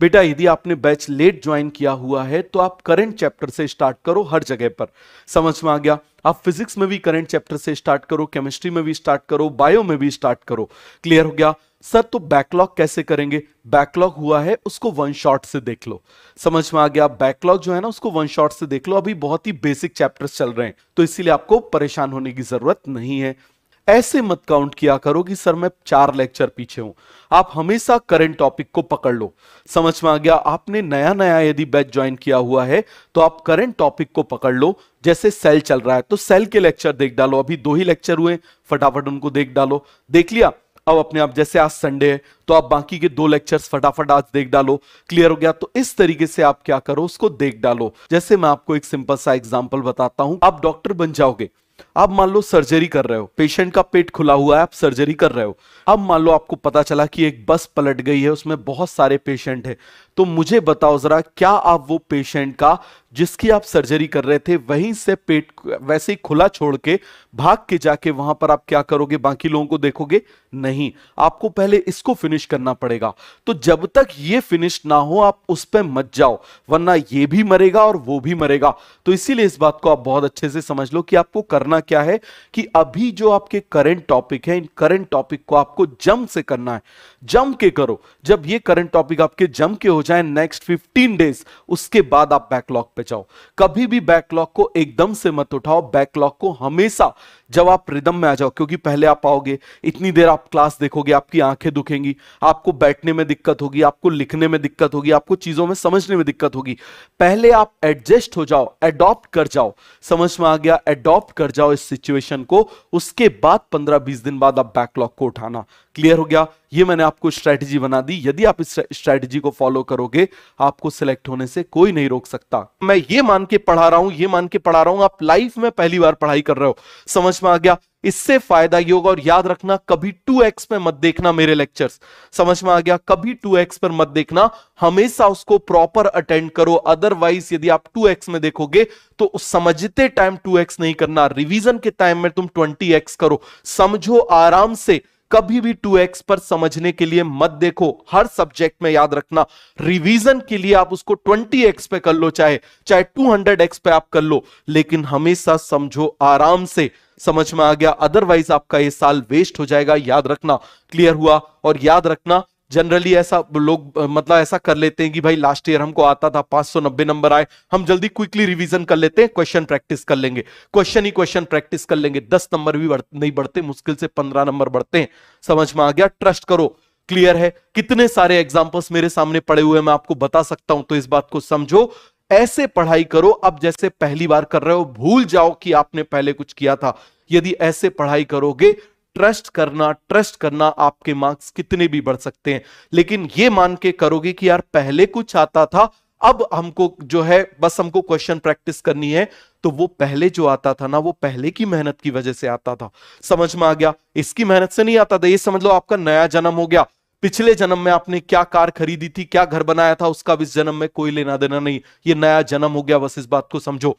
बेटा यदि आपने बैच लेट ज्वाइन किया हुआ है तो आप करंट चैप्टर से स्टार्ट करो हर जगह पर समझ में आ गया आप फिजिक्स में भी करंट चैप्टर से स्टार्ट करो केमिस्ट्री में भी स्टार्ट करो बायो में भी स्टार्ट करो क्लियर हो गया सर तो बैकलॉग कैसे करेंगे बैकलॉग हुआ है उसको वन शॉट से देख लो समझ में आ गया बैकलॉग जो है ना उसको वन शॉट से देख लो अभी बहुत ही बेसिक चैप्टर्स चल रहे हैं तो इसीलिए आपको परेशान होने की जरूरत नहीं है ऐसे मत काउंट किया करो कि सर मैं चार लेक्चर पीछे हूं आप हमेशा करंट टॉपिक को पकड़ लो समझ में आ गया आपने नया नया यदि बैच ज्वाइन किया हुआ है तो आप करंट टॉपिक को पकड़ लो जैसे सेल चल रहा है तो सेल के लेक्चर देख डालो अभी दो ही लेक्चर हुए फटाफट उनको देख डालो देख लिया अब अपने आप जैसे आज संडे है तो आप बाकी के दो लेक्चर्स फटाफट आज देख डालो क्लियर हो गया तो इस तरीके से आप क्या करो उसको देख डालो जैसे मैं आपको एक सिंपल सा एग्जाम्पल बताता हूं आप डॉक्टर बन जाओगे आप मान लो सर्जरी कर रहे हो पेशेंट का पेट खुला हुआ है आप सर्जरी कर रहे हो अब मान लो आपको पता चला कि एक बस पलट गई है उसमें बहुत सारे पेशेंट है तो मुझे बताओ जरा क्या आप वो पेशेंट का जिसकी आप सर्जरी कर रहे थे वहीं से पेट वैसे ही खुला छोड़ के भाग के जाके वहां पर आप क्या करोगे बाकी लोगों को देखोगे नहीं आपको पहले इसको फिनिश करना पड़ेगा तो जब तक ये फिनिश ना हो आप उस पर मत जाओ वरना ये भी मरेगा और वो भी मरेगा तो इसीलिए इस बात को आप बहुत अच्छे से समझ लो कि आपको करना क्या है कि अभी जो आपके करंट टॉपिक है इन करंट टॉपिक को आपको जम से करना है जम के करो जब ये करंट टॉपिक आपके जम के हो जाए नेक्स्ट फिफ्टीन डेज उसके बाद आप बैकलॉग पे जाओ कभी भी बैकलॉग को एकदम से मत उठाओ बैकलॉग को हमेशा जब आप रिदम में आ जाओ क्योंकि पहले आप आओगे इतनी देर आप क्लास देखोगे आपकी आंखें दुखेंगी आपको बैठने में दिक्कत होगी आपको लिखने में दिक्कत होगी आपको चीज़ों में समझने में दिक्कत होगी पहले आप एडजस्ट हो जाओ एडॉप्ट कर जाओ समझ में आ गया एडॉप्ट कर जाओ इस सिचुएशन को उसके बाद पंद्रह बीस दिन बाद आप बैकलॉग को उठाना क्लियर हो गया ये मैंने आपको स्ट्रैटेजी बना दी यदि आप इस स्ट्रैटेजी को फॉलो करोगे आपको सिलेक्ट होने से कोई नहीं रोक सकता मैं ये मान के पढ़ा रहा हूं ये मान के पढ़ा रहा हूं आप लाइफ में पहली बार पढ़ाई कर रहे हो समझ समझ में आ गया इससे फायदा ये होगा और याद रखना कभी 2x पे मत देखना मेरे लेक्चर्स समझ में आ गया कभी 2x पर मत देखना हमेशा उसको प्रॉपर अटेंड करो अदरवाइज यदि आप 2x में देखोगे तो समझते टाइम 2x नहीं करना रिवीजन के टाइम में तुम 20x करो समझो आराम से कभी भी 2x पर समझने के लिए मत देखो हर सब्जेक्ट में याद रखना रिवीजन के लिए आप उसको 20x पे कर लो चाहे चाहे 200x पे आप कर लो लेकिन हमेशा समझो आराम से समझ में आ गया अदरवाइज आपका ये साल वेस्ट हो जाएगा याद रखना क्लियर हुआ और याद रखना जनरली ऐसा लोग मतलब ऐसा कर लेते हैं कि भाई लास्ट ईयर हमको आता था 590 नंबर आए हम जल्दी क्विकली रिवीजन कर लेते हैं क्वेश्चन प्रैक्टिस कर लेंगे क्वेश्चन ही क्वेश्चन प्रैक्टिस कर लेंगे 10 नंबर भी बढ़, नहीं बढ़ते मुश्किल से 15 नंबर बढ़ते हैं समझ में आ गया ट्रस्ट करो क्लियर है कितने सारे एग्जाम्पल्स मेरे सामने पड़े हुए मैं आपको बता सकता हूं तो इस बात को समझो ऐसे पढ़ाई करो अब जैसे पहली बार कर रहे हो भूल जाओ कि आपने पहले कुछ किया था यदि ऐसे पढ़ाई करोगे ट्रस्ट करना ट्रस्ट करना आपके मार्क्स कितने भी बढ़ सकते हैं लेकिन ये मान के करोगे कि यार पहले कुछ आता था अब हमको जो है बस हमको क्वेश्चन प्रैक्टिस करनी है तो वो पहले जो आता था ना वो पहले की मेहनत की वजह से आता था समझ में आ गया इसकी मेहनत से नहीं आता था ये समझ लो आपका नया जन्म हो गया पिछले जन्म में आपने क्या कार खरीदी थी क्या घर बनाया था उसका भी जन्म में कोई लेना देना नहीं ये नया जन्म हो गया बस इस बात को समझो